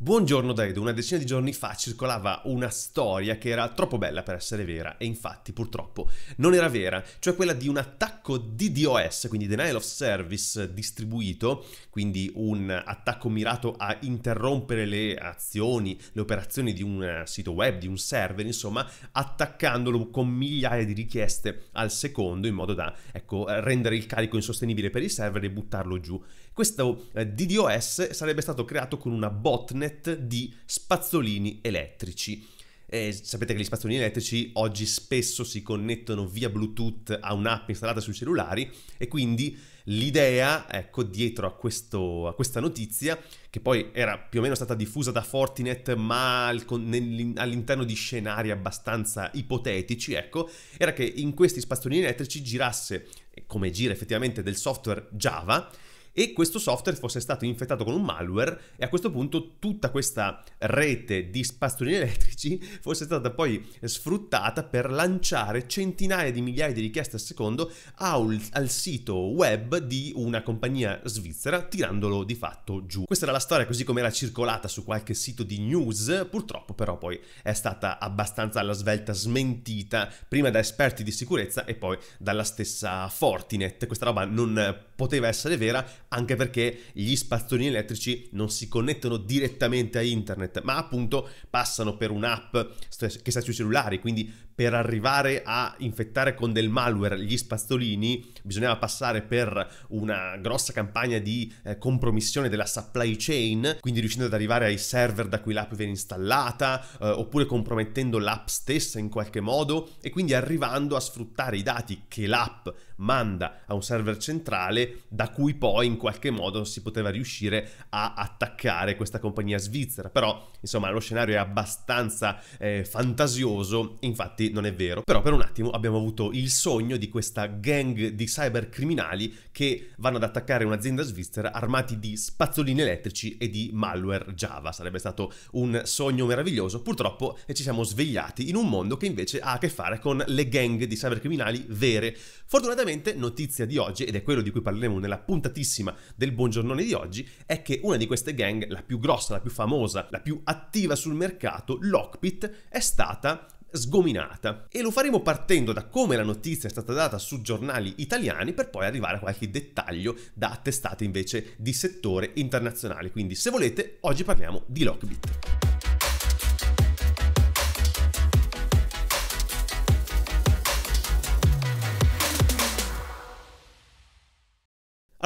Buongiorno da una decina di giorni fa circolava una storia che era troppo bella per essere vera e infatti purtroppo non era vera, cioè quella di un attacco DDoS, quindi denial of service distribuito, quindi un attacco mirato a interrompere le azioni, le operazioni di un sito web, di un server, insomma, attaccandolo con migliaia di richieste al secondo in modo da ecco, rendere il carico insostenibile per il server e buttarlo giù. Questo eh, DDoS sarebbe stato creato con una botnet di spazzolini elettrici. Eh, sapete che gli spazzolini elettrici oggi spesso si connettono via Bluetooth a un'app installata sui cellulari e quindi l'idea, ecco, dietro a, questo, a, questa notizia, che poi era più o meno stata diffusa da Fortinet ma al, all'interno di scenari abbastanza ipotetici, ecco, era che in questi spazzolini elettrici girasse, come gira effettivamente, del software Java e questo software fosse stato infettato con un malware e a questo punto tutta questa rete di spazzolini elettrici fosse stata poi sfruttata per lanciare centinaia di migliaia di richieste al secondo al, al sito web di una compagnia svizzera tirandolo di fatto giù. Questa era la storia così come era circolata su qualche sito di news, purtroppo però poi è stata abbastanza alla svelta smentita prima da esperti di sicurezza e poi dalla stessa Fortinet. Questa roba non poteva essere vera anche perché gli spazzolini elettrici non si connettono direttamente a internet, ma appunto passano per un'app che sta sui cellulari, quindi per arrivare a infettare con del malware gli spazzolini bisognava passare per una grossa campagna di eh, compromissione della supply chain, quindi riuscendo ad arrivare ai server da cui l'app viene installata, eh, oppure compromettendo l'app stessa in qualche modo e quindi arrivando a sfruttare i dati che l'app manda a un server centrale da cui poi in qualche modo si poteva riuscire a attaccare questa compagnia svizzera. Però, insomma, lo scenario è abbastanza eh, fantasioso, infatti non è vero. Però per un attimo abbiamo avuto il sogno di questa gang di cybercriminali che vanno ad attaccare un'azienda svizzera armati di spazzolini elettrici e di malware Java. Sarebbe stato un sogno meraviglioso. Purtroppo eh, ci siamo svegliati in un mondo che invece ha a che fare con le gang di cybercriminali vere. Fortunatamente, notizia di oggi, ed è quello di cui parleremo nella puntatissima del buongiornone di oggi, è che una di queste gang, la più grossa, la più famosa, la più attiva sul mercato, Lockpit, è stata sgominata. E lo faremo partendo da come la notizia è stata data su giornali italiani per poi arrivare a qualche dettaglio da testate invece di settore internazionale. Quindi se volete oggi parliamo di Lockbit.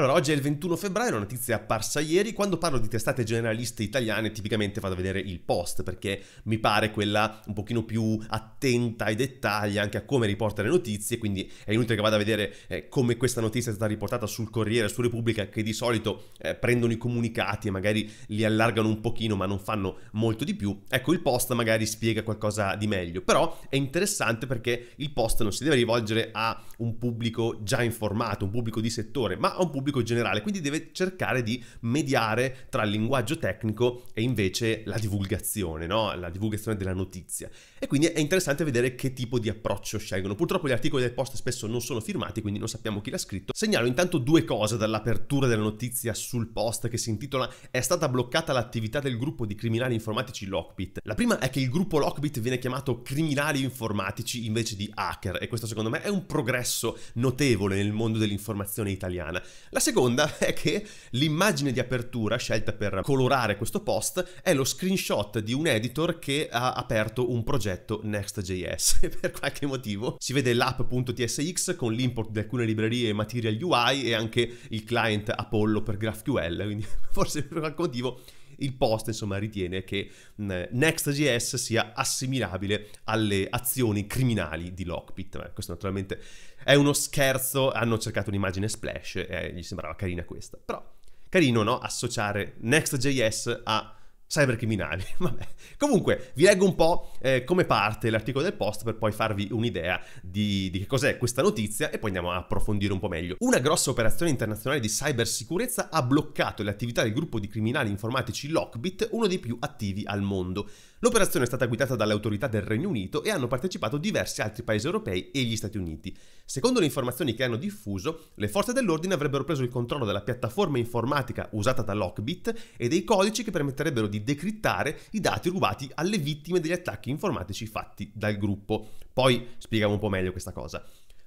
Allora, oggi è il 21 febbraio, una notizia apparsa ieri. Quando parlo di testate generaliste italiane, tipicamente vado a vedere il post, perché mi pare quella un pochino più attenta ai dettagli, anche a come riporta le notizie, quindi è inutile che vada a vedere eh, come questa notizia è stata riportata sul Corriere, su Repubblica, che di solito eh, prendono i comunicati e magari li allargano un pochino, ma non fanno molto di più. Ecco, il post magari spiega qualcosa di meglio, però è interessante perché il post non si deve rivolgere a un pubblico già informato, un pubblico di settore, ma a un pubblico pubblico generale, quindi deve cercare di mediare tra il linguaggio tecnico e invece la divulgazione, no? la divulgazione della notizia. E quindi è interessante vedere che tipo di approccio scelgono. Purtroppo gli articoli del post spesso non sono firmati, quindi non sappiamo chi l'ha scritto. Segnalo intanto due cose dall'apertura della notizia sul post che si intitola È stata bloccata l'attività del gruppo di criminali informatici Lockbit. La prima è che il gruppo Lockbit viene chiamato criminali informatici invece di hacker e questo secondo me è un progresso notevole nel mondo dell'informazione italiana. La seconda è che l'immagine di apertura scelta per colorare questo post è lo screenshot di un editor che ha aperto un progetto Next.js e per qualche motivo si vede l'app.tsx con l'import di alcune librerie Material UI e anche il client Apollo per GraphQL, quindi forse per qualche motivo il post, insomma, ritiene che Next.js sia assimilabile alle azioni criminali di Lockpit. Beh, questo naturalmente è uno scherzo, hanno cercato un'immagine splash e eh, gli sembrava carina questa. Però carino, no? Associare Next.js a cybercriminali. Vabbè. Comunque, vi leggo un po' eh, come parte l'articolo del post per poi farvi un'idea di, di, che cos'è questa notizia e poi andiamo a approfondire un po' meglio. Una grossa operazione internazionale di cybersicurezza ha bloccato le attività del gruppo di criminali informatici Lockbit, uno dei più attivi al mondo. L'operazione è stata guidata dalle autorità del Regno Unito e hanno partecipato diversi altri paesi europei e gli Stati Uniti. Secondo le informazioni che hanno diffuso, le forze dell'ordine avrebbero preso il controllo della piattaforma informatica usata da Lockbit e dei codici che permetterebbero di decrittare i dati rubati alle vittime degli attacchi informatici fatti dal gruppo. Poi spieghiamo un po' meglio questa cosa.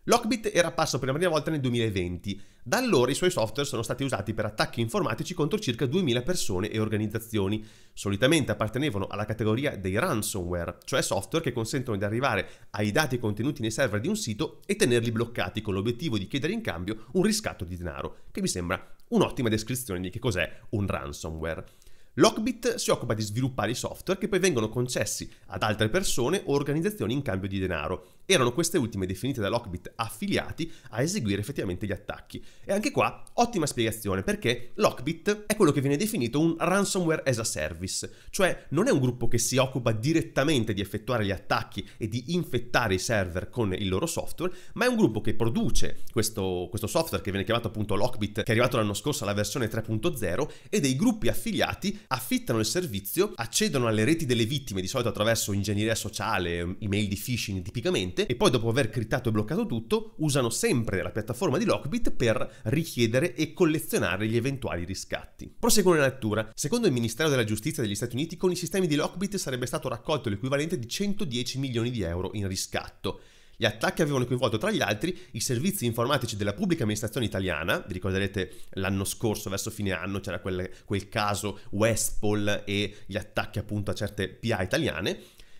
Lockbit era apparso per la prima volta nel 2020. Da allora i suoi software sono stati usati per attacchi informatici contro circa 2000 persone e organizzazioni. Solitamente appartenevano alla categoria dei ransomware, cioè software che consentono di arrivare ai dati contenuti nei server di un sito e tenerli bloccati con l'obiettivo di chiedere in cambio un riscatto di denaro, che mi sembra un'ottima descrizione di che cos'è un ransomware. Lockbit si occupa di sviluppare i software che poi vengono concessi ad altre persone o organizzazioni in cambio di denaro erano queste ultime definite da Lockbit affiliati a eseguire effettivamente gli attacchi. E anche qua ottima spiegazione perché Lockbit è quello che viene definito un ransomware as a service, cioè non è un gruppo che si occupa direttamente di effettuare gli attacchi e di infettare i server con il loro software, ma è un gruppo che produce questo, questo software che viene chiamato appunto Lockbit, che è arrivato l'anno scorso alla versione 3.0 e dei gruppi affiliati affittano il servizio, accedono alle reti delle vittime di solito attraverso ingegneria sociale, email di phishing tipicamente cliente e poi dopo aver criptato e bloccato tutto usano sempre la piattaforma di Lockbit per richiedere e collezionare gli eventuali riscatti. Proseguo la lettura. Secondo il Ministero della Giustizia degli Stati Uniti con i sistemi di Lockbit sarebbe stato raccolto l'equivalente di 110 milioni di euro in riscatto. Gli attacchi avevano coinvolto tra gli altri i servizi informatici della pubblica amministrazione italiana, vi ricorderete l'anno scorso, verso fine anno, c'era quel, quel caso Westpol e gli attacchi appunto a certe PA italiane,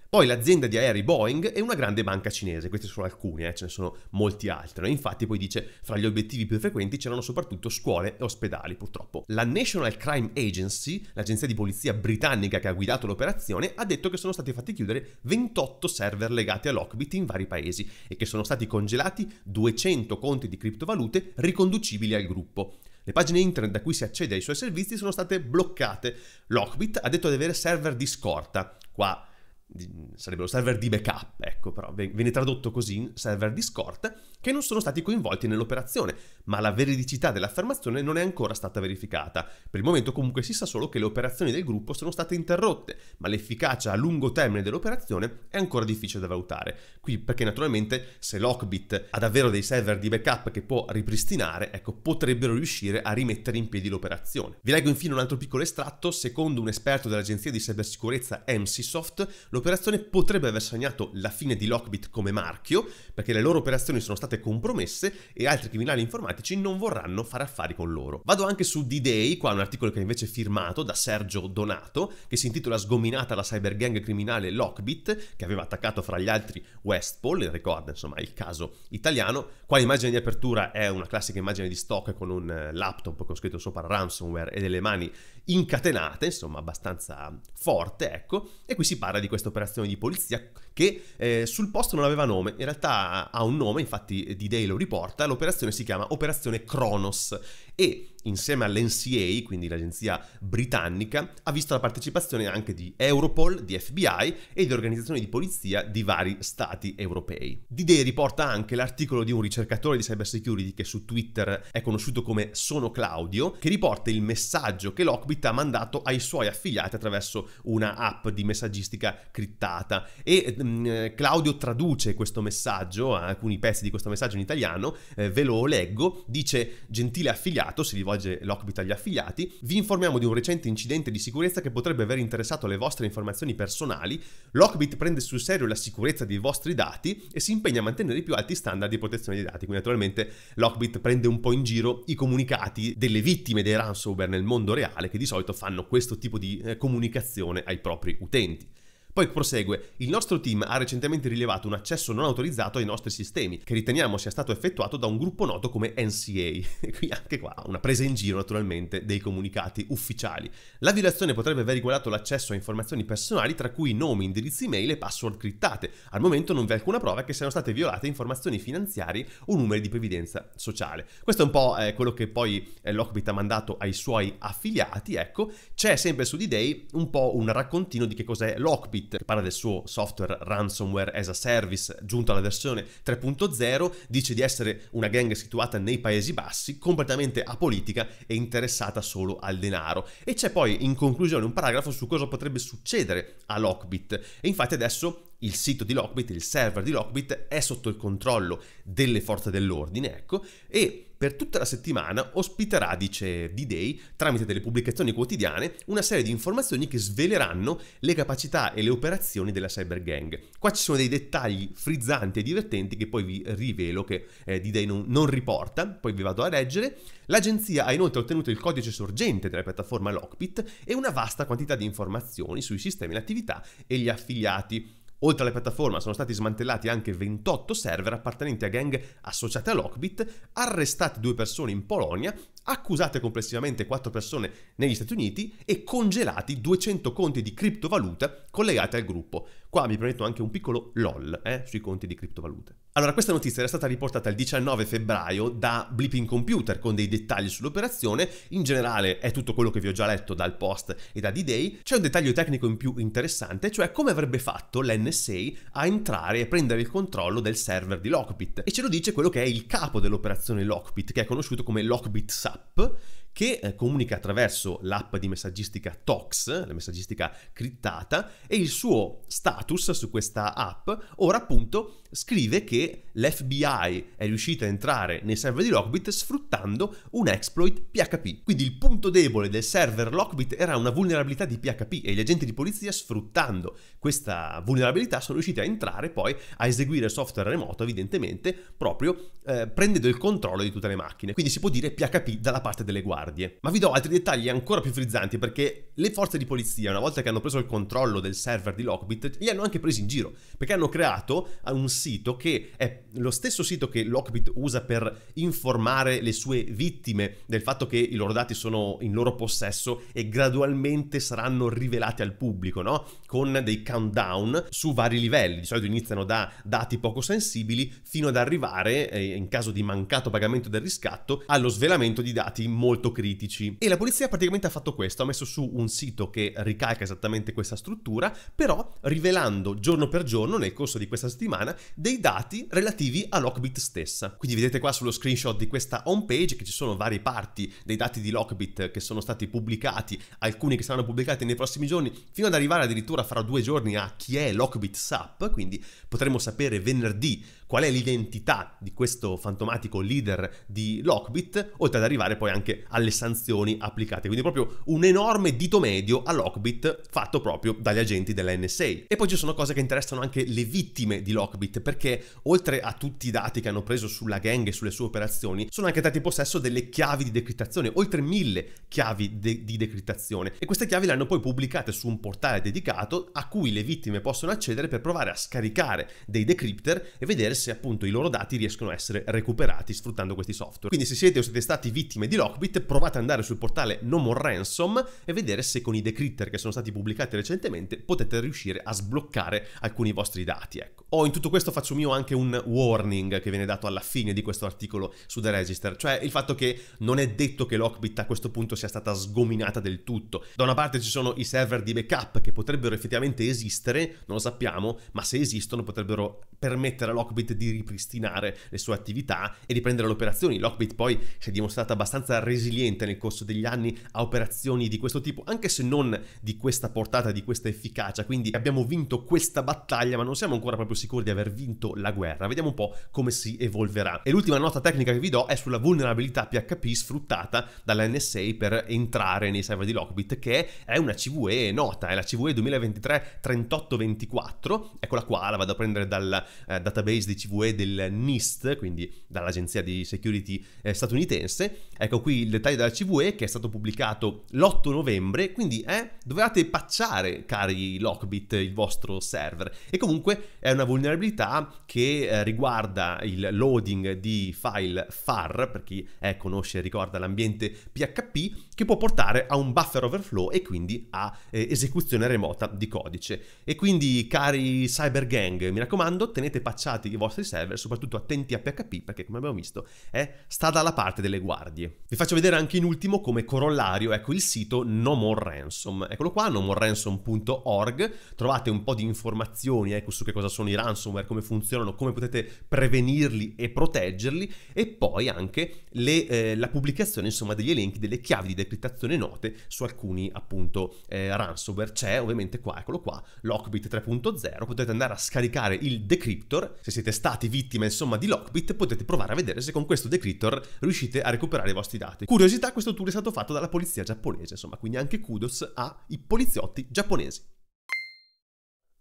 poi l'azienda di aerei Boeing è una grande banca cinese, questi sono alcuni, eh, ce ne sono molti altri. No? Infatti poi dice, fra gli obiettivi più frequenti c'erano soprattutto scuole e ospedali, purtroppo. La National Crime Agency, l'agenzia di polizia britannica che ha guidato l'operazione, ha detto che sono stati fatti chiudere 28 server legati a Lockbit in vari paesi e che sono stati congelati 200 conti di criptovalute riconducibili al gruppo. Le pagine internet da cui si accede ai suoi servizi sono state bloccate. Lockbit ha detto di avere server di scorta. Qua di, sarebbero server di backup, ecco, però viene tradotto così in server di scorta, che non sono stati coinvolti nell'operazione, ma la veridicità dell'affermazione non è ancora stata verificata. Per il momento comunque si sa solo che le operazioni del gruppo sono state interrotte, ma l'efficacia a lungo termine dell'operazione è ancora difficile da valutare. Qui perché naturalmente se Lockbit ha davvero dei server di backup che può ripristinare, ecco, potrebbero riuscire a rimettere in piedi l'operazione. Vi leggo infine un altro piccolo estratto, secondo un esperto dell'agenzia di cybersicurezza MCSoft, l'operazione operazione potrebbe aver segnato la fine di Lockbit come marchio, perché le loro operazioni sono state compromesse e altri criminali informatici non vorranno fare affari con loro. Vado anche su D-Day, qua un articolo che invece è firmato da Sergio Donato, che si intitola Sgominata la cyber gang criminale Lockbit, che aveva attaccato fra gli altri Westpol, ricorda insomma il caso italiano. Qua l'immagine di apertura è una classica immagine di stock con un eh, laptop con scritto sopra ransomware e delle mani incatenata, insomma abbastanza forte, ecco, e qui si parla di questa operazione di polizia che eh, sul posto non aveva nome, in realtà ha un nome, infatti eh, D-Day lo riporta, l'operazione si chiama Operazione Kronos e insieme all'NCA, quindi l'agenzia britannica, ha visto la partecipazione anche di Europol, di FBI e di organizzazioni di polizia di vari stati europei. D-Day riporta anche l'articolo di un ricercatore di cybersecurity che su Twitter è conosciuto come Sono Claudio, che riporta il messaggio che Lockbit ha mandato ai suoi affiliati attraverso una app di messaggistica criptata e Mm, eh, Claudio traduce questo messaggio, eh, alcuni pezzi di questo messaggio in italiano, eh, ve lo leggo, dice gentile affiliato, si rivolge Lockbit agli affiliati, vi informiamo di un recente incidente di sicurezza che potrebbe aver interessato le vostre informazioni personali, Lockbit prende sul serio la sicurezza dei vostri dati e si impegna a mantenere i più alti standard di protezione dei dati, quindi naturalmente Lockbit prende un po' in giro i comunicati delle vittime dei ransomware nel mondo reale che di solito fanno questo tipo di comunicazione ai propri utenti. Poi prosegue, il nostro team ha recentemente rilevato un accesso non autorizzato ai nostri sistemi, che riteniamo sia stato effettuato da un gruppo noto come NCA. Qui anche qua una presa in giro naturalmente dei comunicati ufficiali. La violazione potrebbe aver riguardato l'accesso a informazioni personali tra cui nomi, indirizzi email e password criptate. Al momento non vi è alcuna prova che siano state violate informazioni finanziarie o numeri di previdenza sociale. Questo è un po' eh, quello che poi eh, Lockbit ha mandato ai suoi affiliati, ecco. C'è sempre su D-Day un po' un raccontino di che cos'è Lockbit Toolkit, che parla del suo software ransomware as a service giunto alla versione 3.0, dice di essere una gang situata nei Paesi Bassi, completamente apolitica e interessata solo al denaro. E c'è poi in conclusione un paragrafo su cosa potrebbe succedere a Lockbit. E infatti adesso il sito di Lockbit, il server di Lockbit è sotto il controllo delle forze dell'ordine, ecco, e per tutta la settimana ospiterà, dice D-Day, tramite delle pubblicazioni quotidiane, una serie di informazioni che sveleranno le capacità e le operazioni della cyber gang. Qua ci sono dei dettagli frizzanti e divertenti che poi vi rivelo che eh, D-Day non, non riporta, poi vi vado a leggere. L'agenzia ha inoltre ottenuto il codice sorgente della piattaforma Lockpit e una vasta quantità di informazioni sui sistemi in attività e gli affiliati. Oltre alla piattaforma sono stati smantellati anche 28 server appartenenti a gang associate a Lockbit, arrestate due persone in Polonia accusate complessivamente 4 persone negli Stati Uniti e congelati 200 conti di criptovaluta collegate al gruppo. Qua mi permetto anche un piccolo lol eh, sui conti di criptovalute. Allora, questa notizia era stata riportata il 19 febbraio da Blipping Computer con dei dettagli sull'operazione, in generale è tutto quello che vi ho già letto dal post e da D-Day, c'è un dettaglio tecnico in più interessante, cioè come avrebbe fatto l'NSA a entrare e prendere il controllo del server di Lockbit e ce lo dice quello che è il capo dell'operazione Lockbit, che è conosciuto come Lockbit SAP peu che eh, comunica attraverso l'app di messaggistica Tox, la messaggistica criptata, e il suo status su questa app ora appunto scrive che l'FBI è riuscita a entrare nei server di Lockbit sfruttando un exploit PHP. Quindi il punto debole del server Lockbit era una vulnerabilità di PHP e gli agenti di polizia sfruttando questa vulnerabilità sono riusciti a entrare poi a eseguire software remoto evidentemente proprio eh, prendendo il controllo di tutte le macchine. Quindi si può dire PHP dalla parte delle guardie guardie. Ma vi do altri dettagli ancora più frizzanti perché le forze di polizia, una volta che hanno preso il controllo del server di Lockbit, li hanno anche presi in giro perché hanno creato un sito che è lo stesso sito che Lockbit usa per informare le sue vittime del fatto che i loro dati sono in loro possesso e gradualmente saranno rivelati al pubblico, no? Con dei countdown su vari livelli. Di solito iniziano da dati poco sensibili fino ad arrivare, eh, in caso di mancato pagamento del riscatto, allo svelamento di dati molto critici. E la polizia praticamente ha fatto questo, ha messo su un sito che ricalca esattamente questa struttura, però rivelando giorno per giorno nel corso di questa settimana dei dati relativi a Lockbit stessa. Quindi vedete qua sullo screenshot di questa home page che ci sono varie parti dei dati di Lockbit che sono stati pubblicati, alcuni che saranno pubblicati nei prossimi giorni, fino ad arrivare addirittura fra due giorni a chi è Lockbit SAP, quindi potremo sapere venerdì qual è l'identità di questo fantomatico leader di Lockbit, oltre ad arrivare poi anche alle sanzioni applicate. Quindi proprio un enorme dito medio a Lockbit fatto proprio dagli agenti della NSA. E poi ci sono cose che interessano anche le vittime di Lockbit, perché oltre a tutti i dati che hanno preso sulla gang e sulle sue operazioni, sono anche dati in possesso delle chiavi di decrittazione, oltre mille chiavi de- di decrittazione. E queste chiavi le hanno poi pubblicate su un portale dedicato a cui le vittime possono accedere per provare a scaricare dei decrypter e vedere se appunto i loro dati riescono a essere recuperati sfruttando questi software. Quindi se siete o siete stati vittime di Lockbit, provate ad andare sul portale No More Ransom e vedere se con i decrypter che sono stati pubblicati recentemente potete riuscire a sbloccare alcuni vostri dati. Ecco. Oh, in tutto questo faccio mio anche un warning che viene dato alla fine di questo articolo su The Register, cioè il fatto che non è detto che Lockbit a questo punto sia stata sgominata del tutto. Da una parte ci sono i server di backup che potrebbero effettivamente esistere, non lo sappiamo, ma se esistono potrebbero permettere a Lockbit Lockbit di ripristinare le sue attività e riprendere le operazioni. Lockbit poi si è dimostrata abbastanza resiliente nel corso degli anni a operazioni di questo tipo, anche se non di questa portata, di questa efficacia. Quindi abbiamo vinto questa battaglia, ma non siamo ancora proprio sicuri di aver vinto la guerra. Vediamo un po' come si evolverà. E l'ultima nota tecnica che vi do è sulla vulnerabilità PHP sfruttata dalla NSA per entrare nei server di Lockbit, che è una CVE nota, è la CVE 2023-3824, eccola qua, la vado a prendere dal eh, database di CVE del NIST, quindi dall'agenzia di security eh, statunitense. Ecco qui il dettaglio della CVE che è stato pubblicato l'8 novembre, quindi eh, dovevate pacciare, cari Lockbit, il vostro server. E comunque è una vulnerabilità che eh, riguarda il loading di file FAR, per chi eh, conosce e ricorda l'ambiente PHP, che può portare a un buffer overflow e quindi a eh, esecuzione remota di codice. E quindi, cari cyber gang, mi raccomando, tenete pacciati i vostri vostri server, soprattutto attenti a PHP perché come abbiamo visto è, sta dalla parte delle guardie. Vi faccio vedere anche in ultimo come corollario ecco il sito No More Ransom. Eccolo qua, nomoransom.org, trovate un po' di informazioni ecco, su che cosa sono i ransomware, come funzionano, come potete prevenirli e proteggerli e poi anche le, eh, la pubblicazione insomma degli elenchi delle chiavi di decrittazione note su alcuni appunto eh, ransomware. C'è ovviamente qua, eccolo qua, Lockbit 3.0, potete andare a scaricare il decryptor se siete stati vittime insomma di Lockbit potete provare a vedere se con questo decryptor riuscite a recuperare i vostri dati. Curiosità, questo tour è stato fatto dalla polizia giapponese, insomma, quindi anche kudos ai poliziotti giapponesi.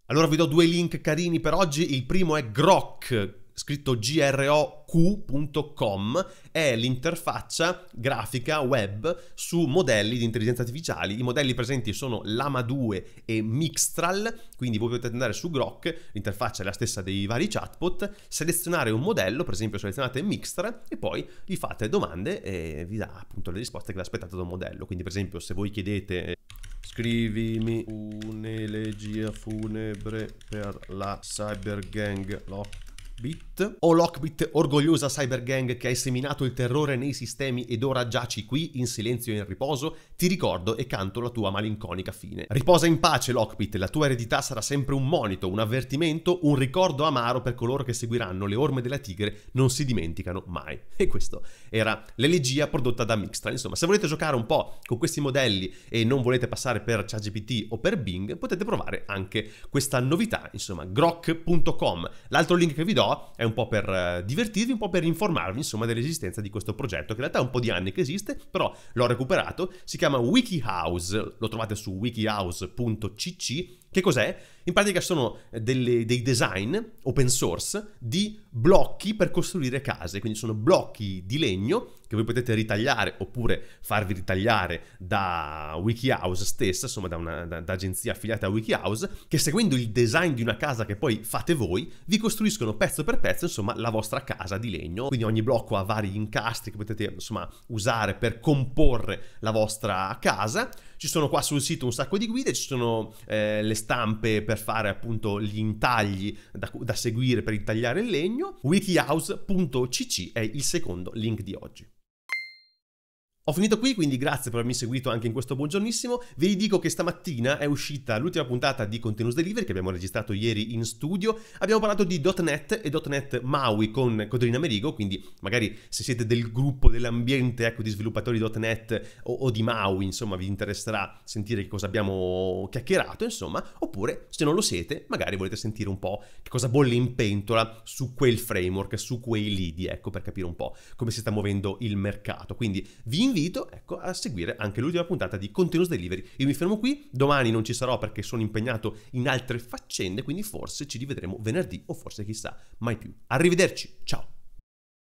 Allora vi do due link carini per oggi, il primo è Grok, scritto groq.com, è l'interfaccia grafica web su modelli di intelligenza artificiale. I modelli presenti sono Lama 2 e Mixtral, quindi voi potete andare su Grok, l'interfaccia è la stessa dei vari chatbot, selezionare un modello, per esempio selezionate Mixtral e poi gli fate domande e vi dà appunto le risposte che vi aspettate da un modello. Quindi per esempio se voi chiedete eh, scrivimi un'elegia funebre per la cyber gang lock Bit. O Lockbit, orgogliosa cybergang che hai seminato il terrore nei sistemi ed ora giaci qui in silenzio e in riposo, ti ricordo e canto la tua malinconica fine. Riposa in pace, Lockpit, la tua eredità sarà sempre un monito, un avvertimento, un ricordo amaro per coloro che seguiranno le orme della tigre, non si dimenticano mai. E questo era l'elegia prodotta da Mixtra. Insomma, se volete giocare un po' con questi modelli e non volete passare per ChatGPT o per Bing, potete provare anche questa novità, insomma, grok.com. L'altro link che vi do è un po' per eh, divertirvi, un po' per informarvi, insomma, dell'esistenza di questo progetto, che in realtà è un po' di anni che esiste, però l'ho recuperato, si chiama chiama WikiHouse, lo trovate su wikihouse.cc che cos'è? In pratica sono eh, delle, dei design open source di blocchi per costruire case, quindi sono blocchi di legno che voi potete ritagliare oppure farvi ritagliare da Wikihouse stessa, insomma da, una, agenzia affiliata a Wikihouse, che seguendo il design di una casa che poi fate voi, vi costruiscono pezzo per pezzo, insomma, la vostra casa di legno. Quindi ogni blocco ha vari incastri che potete, insomma, usare per comporre la vostra casa. Ci sono qua sul sito un sacco di guide, ci sono eh, le stampe per fare appunto gli intagli da, da seguire per intagliare il legno. wikihouse.cc è il secondo link di oggi. Ho finito qui, quindi grazie per avermi seguito anche in questo buongiornissimo. Vi dico che stamattina è uscita l'ultima puntata di Continuous Delivery che abbiamo registrato ieri in studio. Abbiamo parlato di .NET e .NET Maui con Codrina Merigo, quindi magari se siete del gruppo, dell'ambiente ecco, di sviluppatori .NET o, o di Maui, insomma, vi interesserà sentire che cosa abbiamo chiacchierato, insomma, oppure se non lo siete, magari volete sentire un po' che cosa bolle in pentola su quel framework, su quei lidi, ecco, per capire un po' come si sta muovendo il mercato. Quindi vi invito invito ecco, a seguire anche l'ultima puntata di Continuous Delivery. Io mi fermo qui, domani non ci sarò perché sono impegnato in altre faccende, quindi forse ci rivedremo venerdì o forse chissà mai più. Arrivederci, ciao!